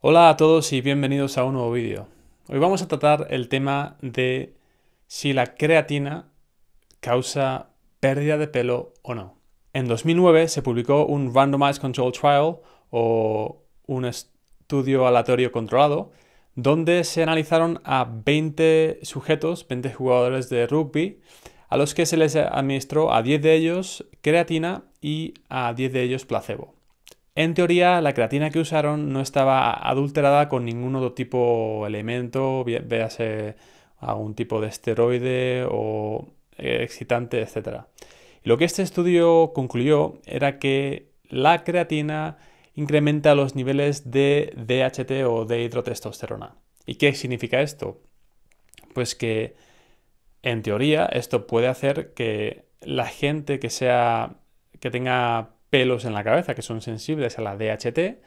Hola a todos y bienvenidos a un nuevo vídeo. Hoy vamos a tratar el tema de si la creatina causa pérdida de pelo o no. En 2009 se publicó un Randomized Control Trial o un estudio aleatorio controlado donde se analizaron a 20 sujetos, 20 jugadores de rugby, a los que se les administró a 10 de ellos creatina y a 10 de ellos placebo. En teoría, la creatina que usaron no estaba adulterada con ningún otro tipo de elemento, véase algún tipo de esteroide o eh, excitante, etc. Lo que este estudio concluyó era que la creatina incrementa los niveles de DHT o de hidrotestosterona. ¿Y qué significa esto? Pues que en teoría esto puede hacer que la gente que sea que tenga pelos en la cabeza que son sensibles a la DHT,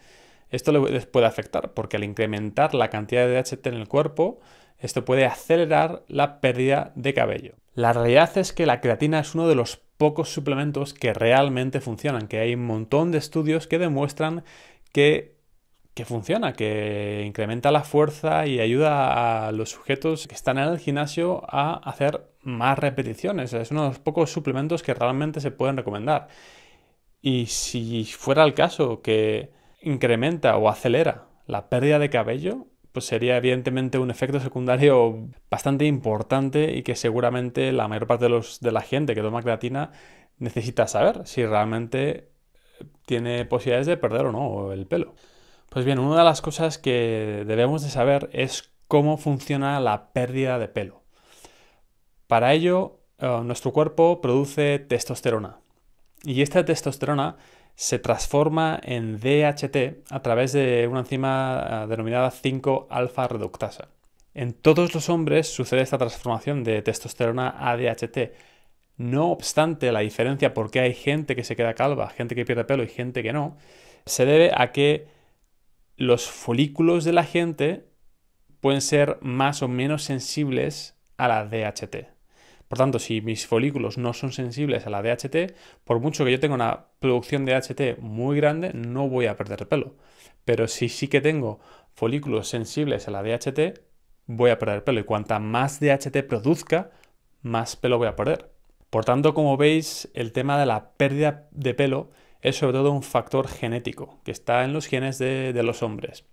esto les puede afectar porque al incrementar la cantidad de DHT en el cuerpo, esto puede acelerar la pérdida de cabello. La realidad es que la creatina es uno de los pocos suplementos que realmente funcionan, que hay un montón de estudios que demuestran que, que funciona, que incrementa la fuerza y ayuda a los sujetos que están en el gimnasio a hacer más repeticiones. Es uno de los pocos suplementos que realmente se pueden recomendar. Y si fuera el caso que incrementa o acelera la pérdida de cabello, pues sería evidentemente un efecto secundario bastante importante y que seguramente la mayor parte de, los, de la gente que toma creatina necesita saber si realmente tiene posibilidades de perder o no el pelo. Pues bien, una de las cosas que debemos de saber es cómo funciona la pérdida de pelo. Para ello, eh, nuestro cuerpo produce testosterona, y esta testosterona se transforma en DHT a través de una enzima ah, denominada 5-alfa reductasa. En todos los hombres sucede esta transformación de testosterona a DHT. No obstante, la diferencia porque hay gente que se queda calva, gente que pierde pelo y gente que no, se debe a que los folículos de la gente pueden ser más o menos sensibles a la DHT. Por tanto, si mis folículos no son sensibles a la DHT, por mucho que yo tenga una producción de DHT muy grande, no voy a perder pelo. Pero si sí que tengo folículos sensibles a la DHT, voy a perder pelo. Y cuanta más DHT produzca, más pelo voy a perder. Por tanto, como veis, el tema de la pérdida de pelo es sobre todo un factor genético que está en los genes de, de los hombres.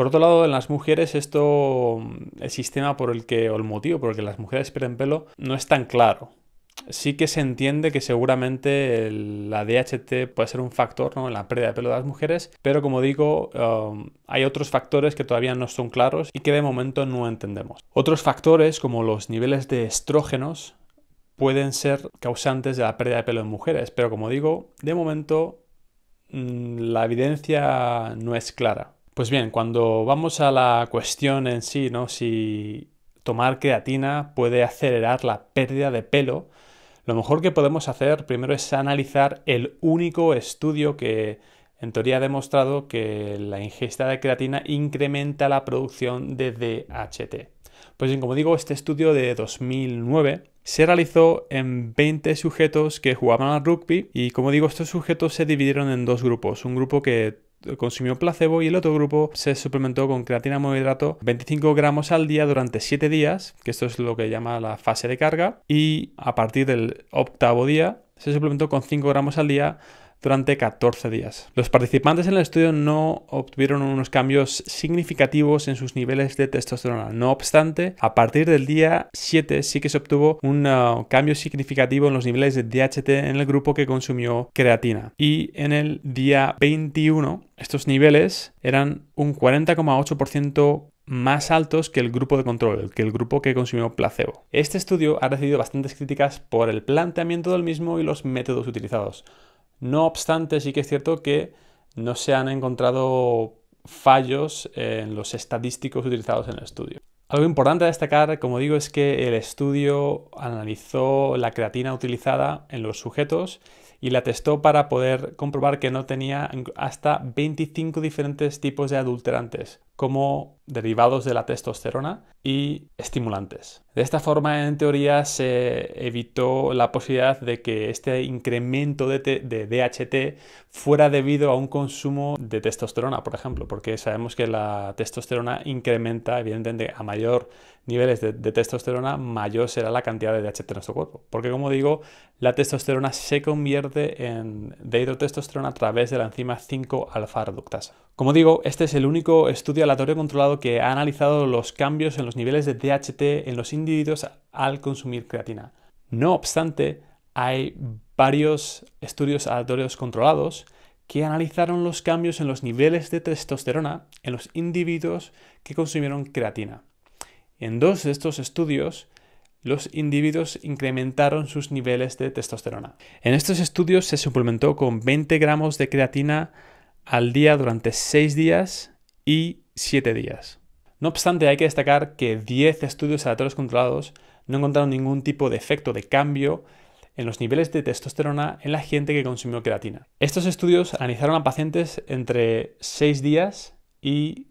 Por otro lado, en las mujeres esto, mm, el sistema por el que, o el motivo por el que las mujeres pierden pelo no es tan claro. Sí que se entiende que seguramente la DHT puede ser un factor en la pérdida de pelo de las mujeres, pero como digo, um, hay otros factores que todavía no son claros y que de momento no entendemos. Otros factores como los niveles de estrógenos pueden ser causantes de la pérdida de pelo en mujeres, pero como digo, de momento mm, la evidencia no es clara. Pues bien, cuando vamos a la cuestión en sí, ¿no? Si tomar creatina puede acelerar la pérdida de pelo, lo mejor que podemos hacer primero es analizar el único estudio que en teoría ha demostrado que la ingesta de creatina incrementa la producción de DHT. Pues bien, como digo, este estudio de 2009 se realizó en 20 sujetos que jugaban al rugby y como digo, estos sujetos se dividieron en dos grupos, un grupo que consumió placebo y el otro grupo se suplementó con creatina monohidrato 25 gramos al día durante 7 días, que esto es lo que llama la fase de carga, y a partir del octavo día se suplementó con 5 gramos al día durante 14 días. Los participantes en el estudio no obtuvieron unos cambios significativos en sus niveles de testosterona. No obstante, a partir del día 7 sí que se obtuvo un uh, cambio significativo en los niveles de DHT en el grupo que consumió creatina. Y en el día 21, estos niveles eran un 40,8% más altos que el grupo de control, que el grupo que consumió placebo. Este estudio ha recibido bastantes críticas por el planteamiento del mismo y los métodos utilizados. No obstante, sí que es cierto que no se han encontrado fallos en los estadísticos utilizados en el estudio. Algo importante a destacar, como digo, es que el estudio analizó la creatina utilizada en los sujetos y la testó para poder comprobar que no tenía hasta 25 diferentes tipos de adulterantes, como derivados de la testosterona y estimulantes. De esta forma, en teoría, se evitó la posibilidad de que este incremento de, DHT fuera debido a un consumo de testosterona, por ejemplo, porque sabemos que la testosterona incrementa, evidentemente, a mayor niveles de, testosterona, mayor será la cantidad de DHT en nuestro cuerpo. Porque como digo, la testosterona se convierte en dehidrotestosterona a través de la enzima 5-alfa reductasa. Como digo, este es el único estudio aleatorio controlado que ha analizado los cambios en los niveles de DHT en los individuos al consumir creatina. No obstante, hay varios estudios aleatorios controlados que analizaron los cambios en los niveles de testosterona en los individuos que consumieron creatina. En dos de estos estudios, los individuos incrementaron sus niveles de testosterona. En estos estudios se suplementó con 20 gramos de creatina al día durante 6 días y 7 días. No obstante, hay que destacar que 10 estudios aleatorios controlados no encontraron ningún tipo de efecto de cambio en los niveles de testosterona en la gente que consumió creatina. Estos estudios analizaron a pacientes entre 6 días y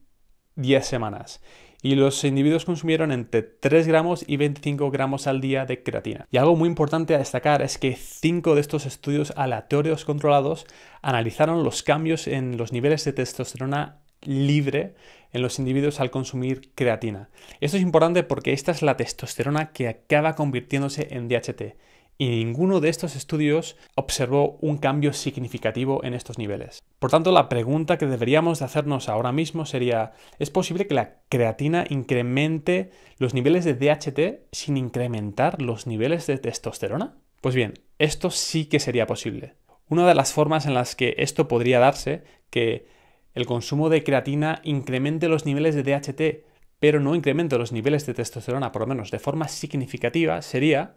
10 semanas y los individuos consumieron entre 3 gramos y 25 gramos al día de creatina. Y algo muy importante a destacar es que 5 de estos estudios aleatorios controlados analizaron los cambios en los niveles de testosterona libre en los individuos al consumir creatina. Esto es importante porque esta es la testosterona que acaba convirtiéndose en DHT y ninguno de estos estudios observó un cambio significativo en estos niveles. Por tanto, la pregunta que deberíamos de hacernos ahora mismo sería, ¿es posible que la creatina incremente los niveles de DHT sin incrementar los niveles de testosterona? Pues bien, esto sí que sería posible. Una de las formas en las que esto podría darse, que el consumo de creatina incremente los niveles de DHT, pero no incremente los niveles de testosterona, por lo menos de forma significativa, sería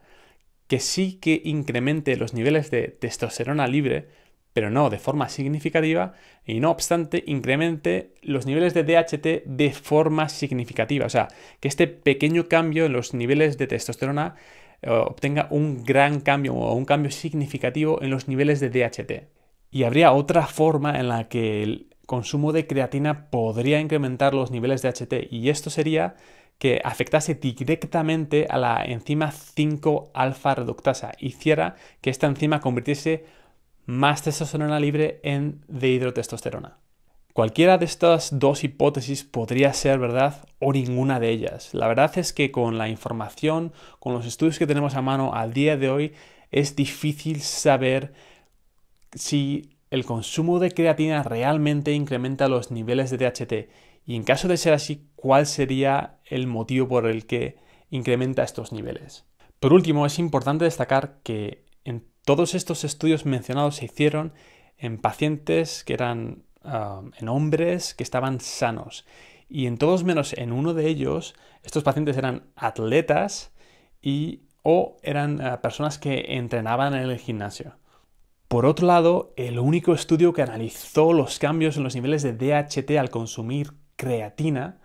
que sí que incremente los niveles de testosterona libre, pero no de forma significativa, y no obstante incremente los niveles de DHT de forma significativa. O sea, que este pequeño cambio en los niveles de testosterona eh, obtenga un gran cambio o un cambio significativo en los niveles de DHT. Y habría otra forma en la que el consumo de creatina podría incrementar los niveles de DHT, y esto sería que afectase directamente a la enzima 5-alfa reductasa, hiciera que esta enzima convirtiese más testosterona libre en dehidrotestosterona. Cualquiera de estas dos hipótesis podría ser verdad o ninguna de ellas. La verdad es que con la información, con los estudios que tenemos a mano al día de hoy, es difícil saber si el consumo de creatina realmente incrementa los niveles de DHT. Y en caso de ser así, cuál sería el motivo por el que incrementa estos niveles. Por último, es importante destacar que en todos estos estudios mencionados se hicieron en pacientes que eran um, en hombres que estaban sanos y en todos menos en uno de ellos estos pacientes eran atletas y o eran uh, personas que entrenaban en el gimnasio. Por otro lado, el único estudio que analizó los cambios en los niveles de DHT al consumir creatina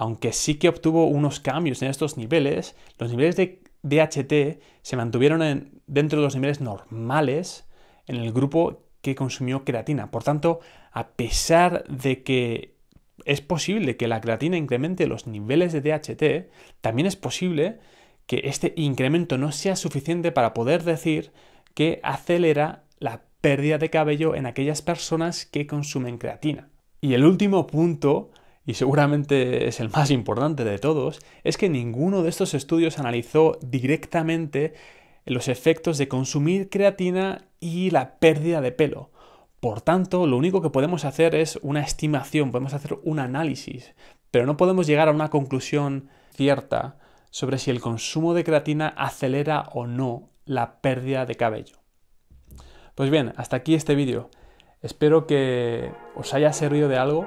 aunque sí que obtuvo unos cambios en estos niveles, los niveles de DHT se mantuvieron dentro de los niveles normales en el grupo que consumió creatina. Por tanto, a pesar de que es posible que la creatina incremente los niveles de DHT, también es posible que este incremento no sea suficiente para poder decir que acelera la pérdida de cabello en aquellas personas que consumen creatina. Y el último punto y seguramente es el más importante de todos, es que ninguno de estos estudios analizó directamente los efectos de consumir creatina y la pérdida de pelo. Por tanto, lo único que podemos hacer es una estimación, podemos hacer un análisis, pero no podemos llegar a una conclusión cierta sobre si el consumo de creatina acelera o no la pérdida de cabello. Pues bien, hasta aquí este vídeo. Espero que os haya servido de algo